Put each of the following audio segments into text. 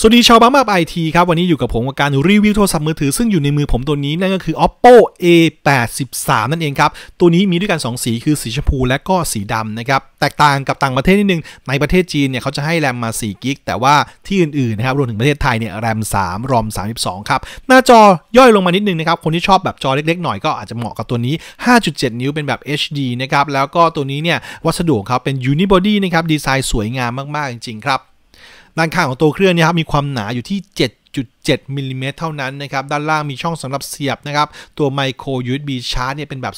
สวัสดีชาวบ้ามาบไอทีครับ วันนี้อยู่กับผมกับการรีวิวโทรศัพท์มือถือซึ่งอยู่ในมือผมตัวนี้นั่นก็คือ oppo a83 นั่นเองครับ ตัวนี้มีด้วยกัน 2 สี คือสีชมพูและก็สีดำนะครับ แตกต่างกับต่างประเทศนิดนึง ในประเทศจีนเนี่ยเขาจะให้แรมมา4กิกแต่ว่าที่อื่นๆ นะครับรวมถึงประเทศไทยเนี่ยแรม3รอม32ครับหน้าจอย่อยลงมานิดนึงนะครับคนที่ชอบแบบจอเล็กๆหน่อยก็อาจจะเหมาะกับตัวนี้ 5.7 นิ้วเป็นแบบ HD นะครับแล้วก็ตัวนี้เนี่ยวัสดุเขาเป็น unibody นะครับดีไซน์สวยงามมากๆจริงๆครับด้านข้างของตัวเครื่องนี่ครับมีความหนาอยู่ที่ 7.7มิลลิเมตรเท่านั้นนะครับด้านล่างมีช่องสำหรับเสียบนะครับตัวไมโคร USB ชาร์จเนี่ยเป็นแบบ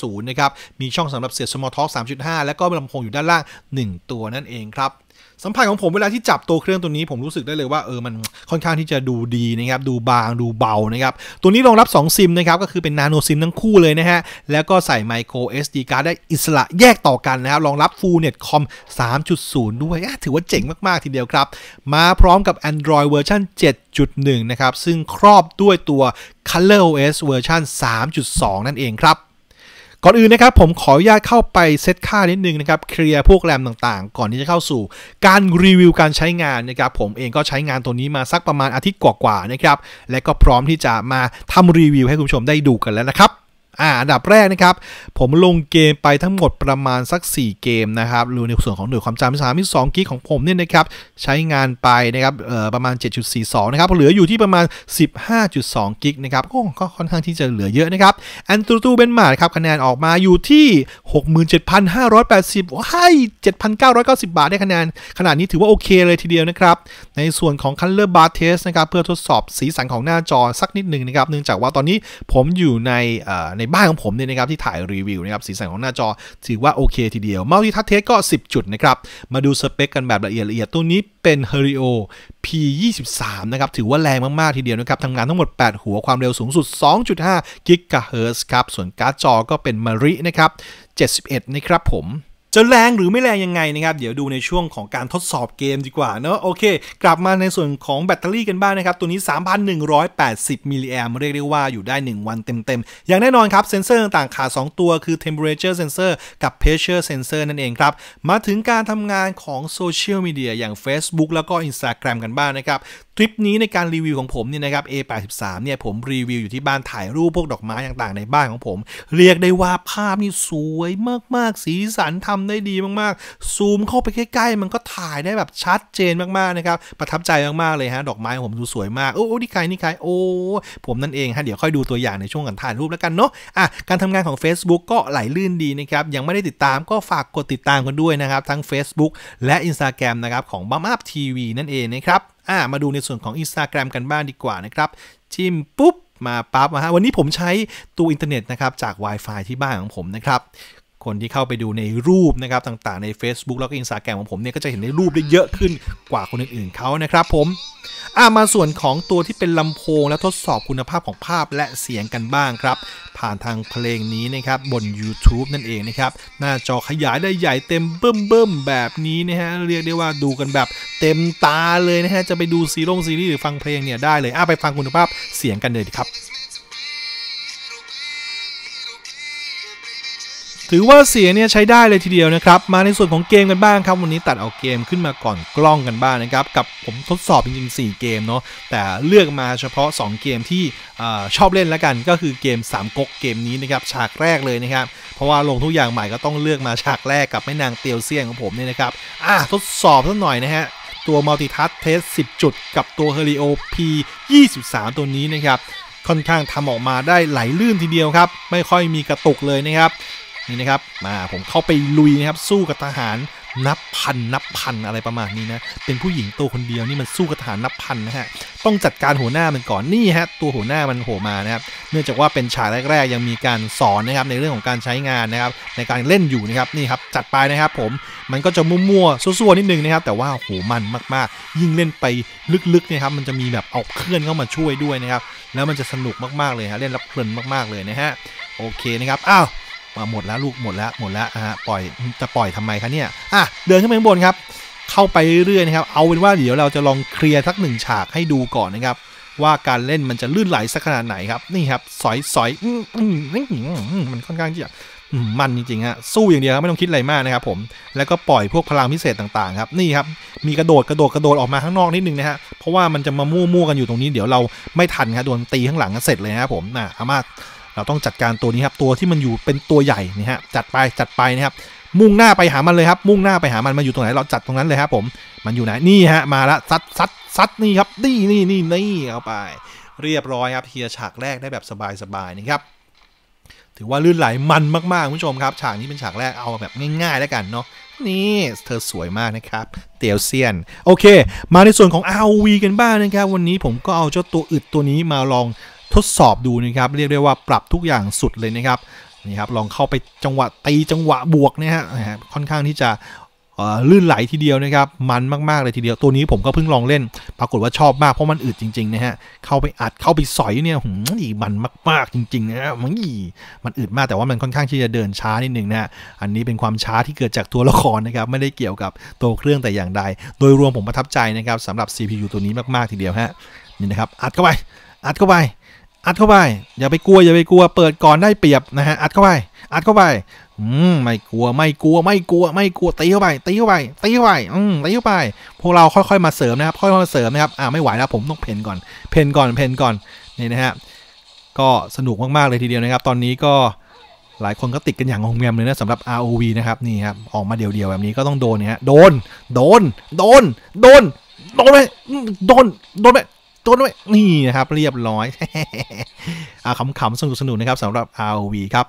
2.0 นะครับ มีช่องสำหรับเสียบ Small Talk 3.5 แล้วก็ลำโพงอยู่ด้านล่าง 1 ตัวนั่นเองครับสัมผัสของผมเวลาที่จับตัวเครื่องตัวนี้ ผมรู้สึกได้เลยว่าเออมันค่อนข้างที่จะดูดีนะครับ ดูบางดูเบานะครับ ตัวนี้รองรับ 2 ซิมนะครับ ก็คือเป็นนาโนซิม ทั้งคู่เลยนะฮะ แล้วก็ใส่ไมโคร SD card ได้อิสระแยกต่อกันนะครับรองรับ Full Net Com 3.0 ด้วยถือว่าเจ๋งมาก ๆ ทีเดียวครับ มาพร้อมกับ Android เวอร์ชัน7.1 นะครับ ซึ่งครอบด้วยตัว ColorOS เวอร์ชัน3.2 นั่นเองครับก่อนอื่นนะครับผมขออนุญาตเข้าไปเซตค่านิดนึงนะครับ เคลียร์พวกแรมต่างๆ ก่อนที่จะเข้าสู่ การรีวิวการใช้งานนะครับ ผมเองก็ใช้งานตัวนี้มาสักประมาณอาทิตย์กว่าๆนะครับ และก็พร้อมที่จะมาทำรีวิวให้คุณผู้ชมได้ดูกันแล้วนะครับอ่าอันดับแรกนะครับผมลงเกมไปทั้งหมดประมาณสัก 4 เกมนะครับรวมในส่วนของหน่วยความจำสามที่สองกิกของผมเนี่ยนะครับใช้งานไปนะครับเอ่อประมาณ 7.42นะครับเหลืออยู่ที่ประมาณ 15.2 กิกนะครับก็ค่อนข้างที่จะเหลือเยอะนะครับแอนตูตูเบนมาร์ครับคะแนนออกมาอยู่ที่ 67,580ให้7,990 บาทได้คะแนนขนาดนี้ถือว่าโอเคเลยทีเดียวนะครับในส่วนของคันเลอร์บาร์เทสนะครับเพื่อทดสอบสีสันของหน้าจอสักนิดหนึ่งนะครับเนื่องจากว่าตอนนี้ผมอยู่ในในบ้านของผมเนี่ยนะครับที่ถ่ายรีวิวนะครับสีสันของหน้าจอถือว่าโอเคทีเดียว เมาส์ที่ทัชเทสก็ 10 จุดนะครับ มาดูสเปคกันแบบละเอียดละเอียดตัวนี้เป็น h e r i o P23 นะครับถือว่าแรงมากๆทีเดียวนะครับทำงานทั้งหมด 8 หัวความเร็วสูงสุด 2.5กิกะเฮิร์ซ์ครับ ส่วนการ์ดจอก็เป็นมารินะครับ71 นะครับผมจะแรงหรือไม่แรงยังไงนะครับ เดี๋ยวดูในช่วงของการทดสอบเกมดีกว่าเนาะโอเค กลับมาในส่วนของแบตเตอรี่กันบ้างนะครับ ตัวนี้ 3,180 มิลลิแอมเรียกได้ว่าอยู่ได้ 1 วันเต็ม ๆ อย่างแน่นอนครับ เซนเซอร์ต่างๆขา 2 ตัวคือ temperature sensor กับ pressure sensor นั่นเองครับ มาถึงการทำงานของโซเชียลมีเดียอย่าง Facebook แล้วก็ Instagram กันบ้างนะครับทริปนี้ในการรีวิวของผมเนี่ยนะครับ A83 เนี่ยผมรีวิวอยู่ที่บ้านถ่ายรูปพวกดอกไม้ต่างๆ ในบ้านของผม เรียกได้ว่าภาพนี่สวยมากๆ สีสันทำาได้ดีมากๆ ซูมเข้าไปใกล้ๆ มันก็ถ่ายได้แบบชัดเจนมากๆ นะครับประทับใจมากๆ เลยฮะ ดอกไม้ของผมดูสวยมากโอ้โนี่ใครนี่ใครโอ้ผมนั่นเองฮะ เดี๋ยวค่อยดูตัวอย่างในช่วงการถ่ายรูปแล้วกันเนาะอ่ะ การทำงานของ Facebook ก็ไหลลื่นดีนะครับยังไม่ได้ติดตามก็ฝากกดติดตามกันด้วยนะครับ ทั้ง Facebook และ Instagram นะครับของบัมอัพทีวีนั่นเองนะครับอ่ะมาดูในส่วนของ Instagram กันบ้างดีกว่านะครับจิ้มปุ๊บมาปั๊บนะฮะวันนี้ผมใช้ตัวอินเทอร์เน็ตนะครับจาก Wi-Fi ที่บ้านของผมนะครับคนที่เข้าไปดูในรูปนะครับ ต่าง ๆใน Facebook แล้วก็อินสตาแกรมของผมเนี่ย ก็จะเห็นในรูปได้เยอะขึ้นกว่าคนอื่นๆเขานะครับผมอ่ามาส่วนของตัวที่เป็นลำโพง และทดสอบคุณภาพของภาพและเสียงกันบ้างครับ ผ่านทางเพลงนี้นะครับบน YouTube นั่นเองนะครับ หน้าจอขยายได้ใหญ่เต็มเบิ่มเบิ่มแบบนี้นะฮะ เรียกได้ว่าดูกันแบบเต็มตาเลยนะฮะจะไปดูซีรงซีรีส์หรือฟังเพลงเนี่ยได้เลยอ่าไปฟังคุณภาพเสียงกันเลยครับถือว่าเสียเนี่ยใช้ได้เลยทีเดียวนะครับมาในส่วนของเกมกันบ้างครับวันนี้ตัดเอาเกมขึ้นมาก่อนกล้องกันบ้างนะครับกับผมทดสอบจริงๆ4 เกมเนาะแต่เลือกมาเฉพาะ2เกมที่ชอบเล่นแล้วกันก็คือเกม3ก๊กเกมนี้นะครับฉากแรกเลยนะครับเพราะว่าลงทุกอย่างใหม่ก็ต้องเลือกมาฉากแรกกับแม่นางเตียวเซียงของผมเนี่ยนะครับอ่ะทดสอบสักหน่อยนะฮะตัวมัลติทัสเทส10จุดกับตัวเฮลิโอ P 23 ตัวนี้นะครับค่อนข้างทำออกมาได้ไหลลื่นทีเดียวครับไม่ค่อยมีกระตุกเลยนะครับนี่นะครับมาผมเข้าไปลุยนะครับ สู้กับทหาร นับพันนับพัน อะไรประมาณนี้นะ เป็นผู้หญิงตัวคนเดียวนี่มันสู้กับทหารนับพันนะฮะ ต้องจัดการหัวหน้ามันก่อน นี่ฮะ ตัวหัวหน้ามันโผล่มานะครับ เนื่องจากว่าเป็นฉากแรก ๆ ยังมีการสอนนะครับ ในเรื่องของการใช้งานนะครับ ในการเล่นอยู่นะครับ นี่ครับจัดไปนะครับผม มันก็จะมั่วๆ ซั่วๆ นิดนึงนะครับ แต่ว่าโหมันมากๆ ยิ่งเล่นไปลึกๆนะครับ มันจะมีแบบเอาเคลื่อนเข้ามาช่วยด้วยนะครับ แล้วมันจะสนุกมากๆ เลยฮะ เล่นรับเพลินมากๆ เลยนะฮะ โอเคนะครับอ้าวหมดแล้วลูกหมดแล้วหมดแล้วฮะปล่อยจะปล่อยทำไมคะเนี่ย อ่ะ เดินขึ้นไปข้างบนครับเข้าไปเรื่อยๆนะครับเอาเป็นว่าเดี๋ยวเราจะลองเคลียร์สักหนึ่งฉากให้ดูก่อนนะครับ ว่าการเล่นมันจะลื่นไหลสักขนาดไหนครับนี่ครับสอยสอยมันค่อนข้างที่จะมันจริงๆฮะสู้อย่างเดียวไม่ต้องคิดอะไรมากนะครับผมแล้วก็ปล่อยพวกพลังพิเศษต่างๆครับนี่ครับ มีกระโดดกระโดดกระโดดออกมาข้างนอกนิดนึงนะฮะเพราะว่ามันจะมามั่วๆกันอยู่ตรงนี้เดี๋ยวเราไม่ทันครับโดนตีข้างหลังเสร็จเลยนะครับผมนะอามาเราต้องจัดการตัวนี้ครับตัวที่มันอยู่เป็นตัวใหญ่นี่ฮะจัดไปจัดไปนะครับ มุ่งหน้าไปหามันเลยครับ มุ่งหน้าไปหามันมันอยู่ตรงไหนเราจัดตรงนั้นเลยครับผมมันอยู่ไหนนี่ฮะมาละซัดซัดซัดนี่ครับนี่นี่นี่นี่เอาไปเรียบร้อยครับเฮียฉากแรกได้แบบสบายๆนะครับ ถือว่าลื่นไหลมันมากๆคุณผู้ชมครับ ฉากนี้เป็นฉากแรกเอาแบบง่ายๆแล้วกันเนาะนี่ เธอสวยมากนะครับ เตียวเซียน โอเค มาในส่วนของ ROV กันบ้างนะครับวันนี้ผมก็เอาเจ้าตัวอึดตัวนี้มาลองทดสอบดูนะครับเรียกได้ว่า ปรับทุกอย่างสุดเลยนะครับนี่ครับลองเข้าไปจังหวะตีจังหวะบวกนะฮะค่อนข้างที่จะลื่นไหลทีเดียวนะครับมันมากๆเลยทีเดียวตัวนี้ผมก็เพิ่งลองเล่น ปรากฏว่าชอบมากเพราะมันอึดจริงๆนะฮะเข้าไปอัดเข้าไปสอยเนี่ยหืมีมันมาก ๆจริงๆนะฮะมันอีมันอึดมากแต่ว่ามันค่อนข้างที่จะเดินช้านิดนึงนะฮะอันนี้เป็นความช้าที่เกิดจากตัวละครนะครับไม่ได้เกี่ยวกับตัวเครื่องแต่อย่างใด โดยรวมผมประทับใจนะครับสำหรับ CPU ตัวนี้มากๆทีเดียวฮะนี่นะครับอัดเข้าไป อัดเข้าไปอัดเข้าไปอย่าไปกลัวอย่าไปกลัวเปิดก่อนได้เปรียบนะฮะอัดเข้าไปอัดเข้าไปอืมไม่กลัวไม่กลัวไม่กลัวไม่กลัวตีเข้าไปตีเข้าไปตีเข้าไปอืมตีเข้าไปพวกเราค่อยๆมาเสริมนะครับค่อยๆมาเสริมนะครับอ่าไม่ไหวแล้วผมต้องเพนก่อนเพนก่อนเพนก่อนนี่นะฮะก็สนุกมากๆเลยทีเดียวนะครับตอนนี้ก็หลายคนก็ติดกันอย่างงงแงมเลยนะสำหรับ ROV นะครับนี่ครับออกมาเดี่ยวๆแบบนี้ก็ต้องโดนเนี่ยโดน โดนโดน โดนโดนไมโดนโดนไหมตัวด้วยนี่นะครับเรียบร้อยอาขำๆ สนุกๆนะครับสำหรับ ROV ครับ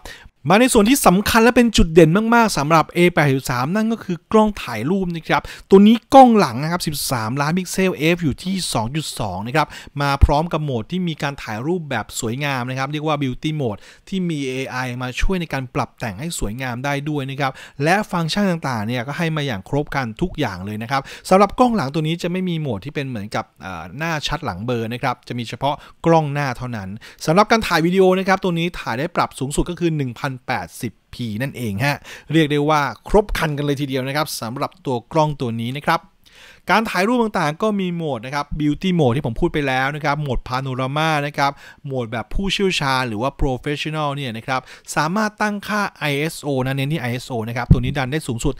มาในส่วนที่สำคัญและเป็นจุดเด่นมากๆ สำหรับ A83 นั่นก็คือกล้องถ่ายรูปนะครับ ตัวนี้กล้องหลังนะครับ 13 ล้านพิกเซล f อยู่ที่ 2.2 นะครับ มาพร้อมกับโหมดที่มีการถ่ายรูปแบบสวยงามนะครับ เรียกว่า beauty mode ที่มี AI มาช่วยในการปรับแต่งให้สวยงามได้ด้วยนะครับ และฟังก์ชันต่าง ๆ เนี่ยก็ให้มาอย่างครบกันทุกอย่างเลยนะครับ สำหรับกล้องหลังตัวนี้จะไม่มีโหมดที่เป็นเหมือนกับหน้าชัดหลังเบอร์นะครับ จะมีเฉพาะกล้องหน้าเท่านั้น สำหรับการถ่ายวิดีโอนะครับ ตัวนี้ถ่ายได้ปรับสูงสุดก็คือ 1000 1080p นั่นเองฮะ เรียกได้ว่าครบคันกันเลยทีเดียวนะครับสำหรับตัวกล้องตัวนี้นะครับ การถ่ายรูปต่างๆก็มีโหมดนะครับ beauty mode ที่ผมพูดไปแล้วนะครับ โหมด panorama นะครับ โหมดแบบผู้เชี่ยวชาญหรือว่า professional เนี่ยนะครับ สามารถตั้งค่า ISO นะเน้นที่ ISO นะครับ ตัวนี้ดันได้สูงสุด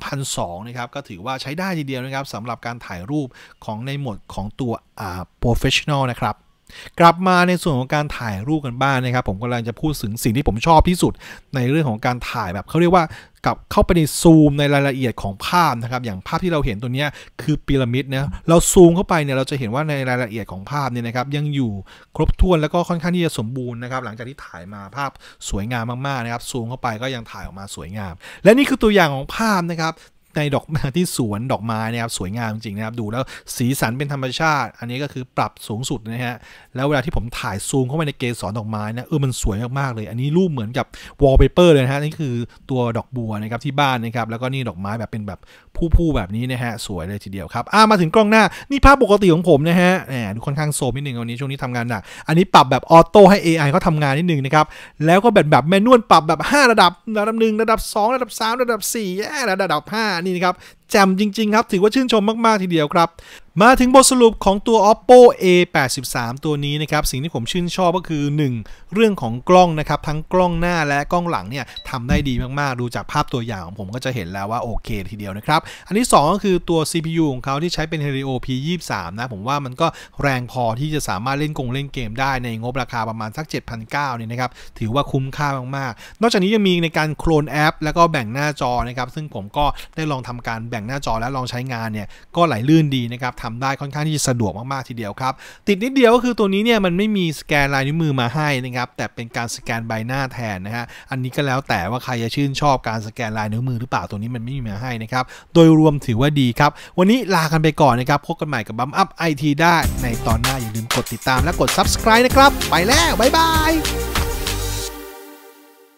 3,002 นะครับ ก็ถือว่าใช้ได้ทีเดียวนะครับสำหรับการถ่ายรูปของในโหมดของตัว professional นะครับกลับมาในส่วนของการถ่ายรูปกันบ้างนนะครับ ผมกำลังจะพูดถึงสิ่งที่ผมชอบที่สุด ในเรื่องของการถ่ายแบบเขาเรียกว่ากับเข้าไปในซูมในรายละเอียดของภาพนะครับอย่างภาพที่เราเห็นตัวนี้คือพีระมิดนะเราซูมเข้าไปเนี่ย เราจะเห็นว่าในรายละเอียดของภาพเนี่ยนะครับ ยังอยู่ครบถ้วนแล้วก็ค่อนข้างที่จะสมบูรณ์นะครับหลังจากที่ถ่ายมาภาพสวยงามมากๆนะครับ ซูมเข้าไปก็ยังถ่ายออกมาสวยงาม และนี่คือตัวอย่างของภาพนะครับในดอกที่สวนดอกไม้นะครับ สวยงามจริงนะครับดูแล้วสีสันเป็นธรรมชาติ อันนี้ก็คือปรับสูงสุดนะฮะแล้วเวลาที่ผมถ่ายซูมเข้าไปในเกสรดอกไม้นะเออมันสวยมาก ๆ เลย อันนี้รูปเหมือนกับวอลเปเปอร์เลยนะฮะนี่คือตัวดอกบัวนะครับที่บ้านนะครับแล้วก็นี่ดอกไม้แบบเป็นแบบผู้ๆแบบนี้นะฮะสวยเลยทีเดียวครับอ่ามาถึงกล้องหน้านี่ภาพปกติของผมนะฮะแหมดูค่อนข้างโซมนิดนึงวันนี้ช่วงนี้ทำงานหนักอันนี้ปรับแบบออโต้ให้ AI เขาทำงานนิดนึงนะครับแล้วก็แบบแบบแมนนวลปรับแบบ 5 ระดับระดับหนึ่งระดับ 2 ระดับ 3 ระดับ4ระดับ5นี่นะครับแจ่มจริง ๆ ครับถือว่าชื่นชมมากๆทีเดียวครับมาถึงบทสรุปของตัว oppo a 8 3ตัวนี้นะครับ สิ่งที่ผมชื่นชอบก็คือ 1. เรื่องของกล้องนะครับ ทั้งกล้องหน้าและกล้องหลังเนี่ยทำได้ดีมากๆ ดูจากภาพตัวอย่างของผมก็จะเห็นแล้วว่าโอเคทีเดียวนะครับ อันที่2ก็คือตัว CPU ของเขาที่ใช้เป็น Helio P23 นะ ผมว่ามันก็แรงพอที่จะสามารถเล่นกงเล่นเกมได้ในงบราคาประมาณสัก 7,900เนี่ยนะครับถือว่าคุ้มค่ามากๆนอกจากนี้ยังมีในการโคลนแอปแล้วก็แบ่งหน้าจอนะครับซึ่งผมก็ได้ลองทำการแบ่งหน้าจอและลองใช้งานเนี่ยก็ไหลลื่นดีนะครับทำได้ค่อนข้างที่จะสะดวกมาก ๆ ทีเดียวครับ ติดนิดเดียวก็คือตัวนี้เนี่ย มันไม่มีสแกนลายนิ้วมือมาให้นะครับ แต่เป็นการสแกนใบหน้าแทนนะฮะอันนี้ก็แล้วแต่ว่าใครจะชื่นชอบการสแกนลายนิ้วมือหรือเปล่าตัวนี้มันไม่มีมาให้นะครับโดยรวมถือว่าดีครับวันนี้ลากันไปก่อนนะครับพบกันใหม่กับบัมอัพไอทีได้ในตอนหน้าอย่าลืมกดติดตามและกด subscribe นะครับไปแล้วบ๊ายบาย